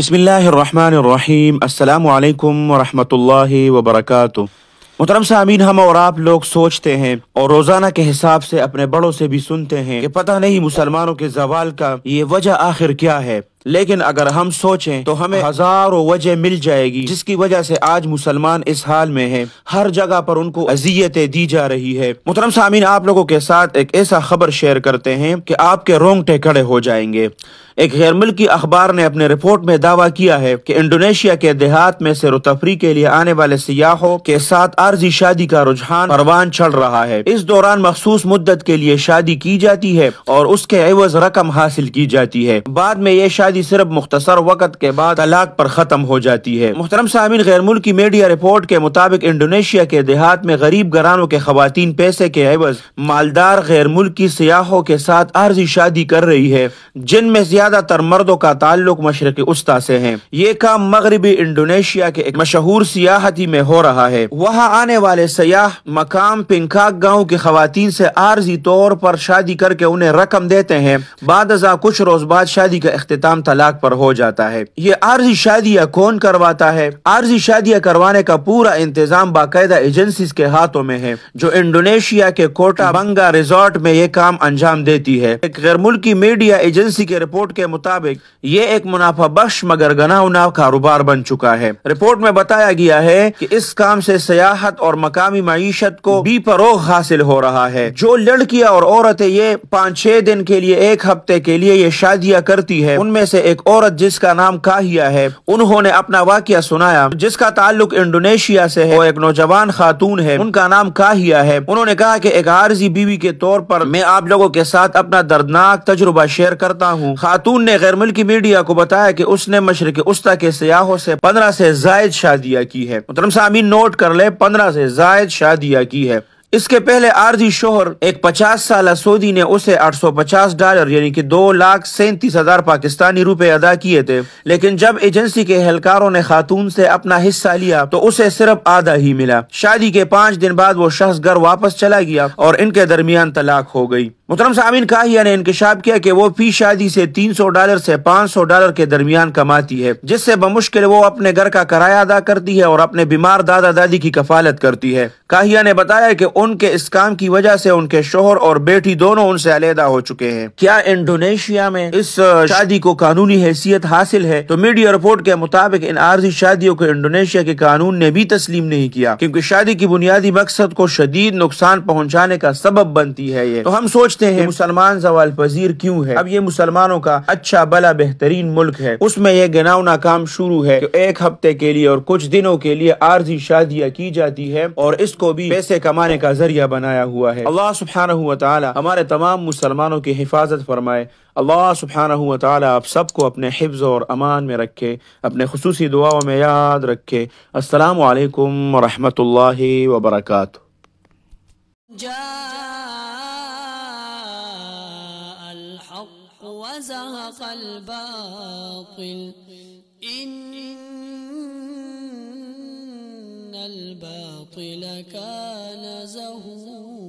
بسم اللہ الرحمن الرحیم السلام علیکم ورحمۃ اللہ وبرکاتہ محترم سامین ہم اور آپ لوگ سوچتے ہیں اور روزانہ کے حساب سے اپنے بڑوں سے بھی سنتے ہیں کہ پتہ نہیں مسلمانوں کے زوال کا یہ وجہ آخر کیا ہے لیکن اگر ہم سوچیں تو ہمیں ہزار وجہ مل جائے گی جس کی وجہ سے آج مسلمان اس حال میں ہیں ہر جگہ پر ان کو اذیتیں دی جا رہی ہے محترم سامین آپ لوگوں کے ساتھ ایک ایسا خبر شیئر کرتے ہیں کہ آپ کے رونگٹے کھڑے ہو جائیں گے ایک غیر ملکی اخبار نے اپنے رپورٹ میں دعویٰ کیا ہے کہ انڈونیشیا کے دیہات میں سیر و تفریح کے لیے آنے والے سیاحوں کے ساتھ عارضی شادی کا رجحان پروان چڑھ رہا ہے اس دوران مخصوص مدت کے لیے شادی کی جاتی ہے اور اس کے عوض رقم حاصل کی جاتی ہے بعد میں یہ شادی صرف مختصر وقت کے بعد طلاق پر ختم ہو جاتی ہے محترم سامین غیر ملکی میڈیا رپورٹ کے مطابق انڈونیشیا کے دیہات میں غریب گھرانوں کے خواتین پیسے کے عوض مالدار غیر ملکی سیاحوں کے ساتھ عارضی شادی کر رہی ہے جن میں زیادہ زیادہ تر مردوں کا تعلق مشرقی استا سے ہیں یہ کام مغربی انڈونیشیا کے ایک مشہور سیاحتی میں ہو رہا ہے وہاں آنے والے سیاح مقام پنکاک گاؤں کی خواتین سے عارضی طور پر شادی کر کے انہیں رقم دیتے ہیں بعد ازاں کچھ روز بعد شادی کا اختتام طلاق پر ہو جاتا ہے یہ عارضی شادیاں کون کرواتا ہے عارضی شادیاں کروانے کا پورا انتظام باقاعدہ ایجنسیز کے ہاتھوں میں ہے جو انڈونیشیا کے کوٹا بنگا ریزورٹ میں یہ کام انجام دیتی ہے ایک غیر ملکی میڈیا ایجنسی کی رپورٹ کے مطابق یہ ایک منافع بخش مگر گنا کاروبار بن چکا ہے رپورٹ میں بتایا گیا ہے کہ اس کام سے سیاحت اور مقامی معیشت کو بھی فروغ حاصل ہو رہا ہے جو لڑکیاں اور عورتیں یہ پانچ چھ دن کے لیے ایک ہفتے کے لیے یہ شادیاں کرتی ہے ان میں سے ایک عورت جس کا نام کاہیا ہے انہوں نے اپنا واقعہ سنایا جس کا تعلق انڈونیشیا سے ہے وہ ایک نوجوان خاتون ہے ان کا نام کاہیا ہے انہوں نے کہا کہ ایک عارضی بیوی کے طور پر میں آپ لوگوں کے ساتھ اپنا دردناک تجربہ شیئر کرتا ہوں خاتون نے غیر ملکی میڈیا کو بتایا کہ اس نے مشرق استا کے سیاحوں سے پندرہ سے زائد شادیاں کی ہے سامین نوٹ کر لے پندرہ سے زائد شادیاں کی ہے اس کے پہلے عارضی شوہر ایک پچاس سالہ سعودی نے اسے اٹھ سو پچاس ڈالر یعنی کہ دو لاکھ سینتیس ہزار پاکستانی روپے ادا کیے تھے لیکن جب ایجنسی کے اہلکاروں نے خاتون سے اپنا حصہ لیا تو اسے صرف آدھا ہی ملا شادی کے پانچ دن بعد وہ شخص گھر واپس چلا گیا اور ان کے درمیان طلاق ہو گئی محترم سامین کاہیا نے انکشاب کیا کہ وہ فی شادی سے تین سو ڈالر سے پانچ سو ڈالر کے درمیان کماتی ہے جس سے بمشکل وہ اپنے گھر کا کرایہ ادا کرتی ہے اور اپنے بیمار دادا دادی کی کفالت کرتی ہے کاہیا نے بتایا کہ ان کے اس کام کی وجہ سے ان کے شوہر اور بیٹی دونوں ان سے علیحدہ ہو چکے ہیں کیا انڈونیشیا میں اس شادی کو قانونی حیثیت حاصل ہے تو میڈیا رپورٹ کے مطابق ان عارضی شادیوں کو انڈونیشیا کے قانون نے بھی تسلیم نہیں کیا کیونکہ شادی کی بنیادی مقصد کو شدید نقصان پہنچانے کا سبب بنتی ہے یہ تو ہم سوچ ہیں مسلمان زوال پذیر کیوں ہے اب یہ مسلمانوں کا اچھا بلا بہترین ملک ہے اس میں یہ گناونا کام شروع ہے کہ ایک ہفتے کے لیے اور کچھ دنوں کے لیے عارضی کی جاتی ہے اور اس کو بھی پیسے کمانے کا ذریعہ بنایا ہوا ہے اللہ سبحانہ وتعالی ہمارے تمام مسلمانوں کی حفاظت فرمائے اللہ سبحانہ آپ سب کو اپنے حفظ اور امان میں رکھے اپنے خصوصی دعاؤں میں یاد رکھے السلام علیکم ورحمت اللہ وبرکاتہ وزهق الباطل إن الباطل كان زهوقا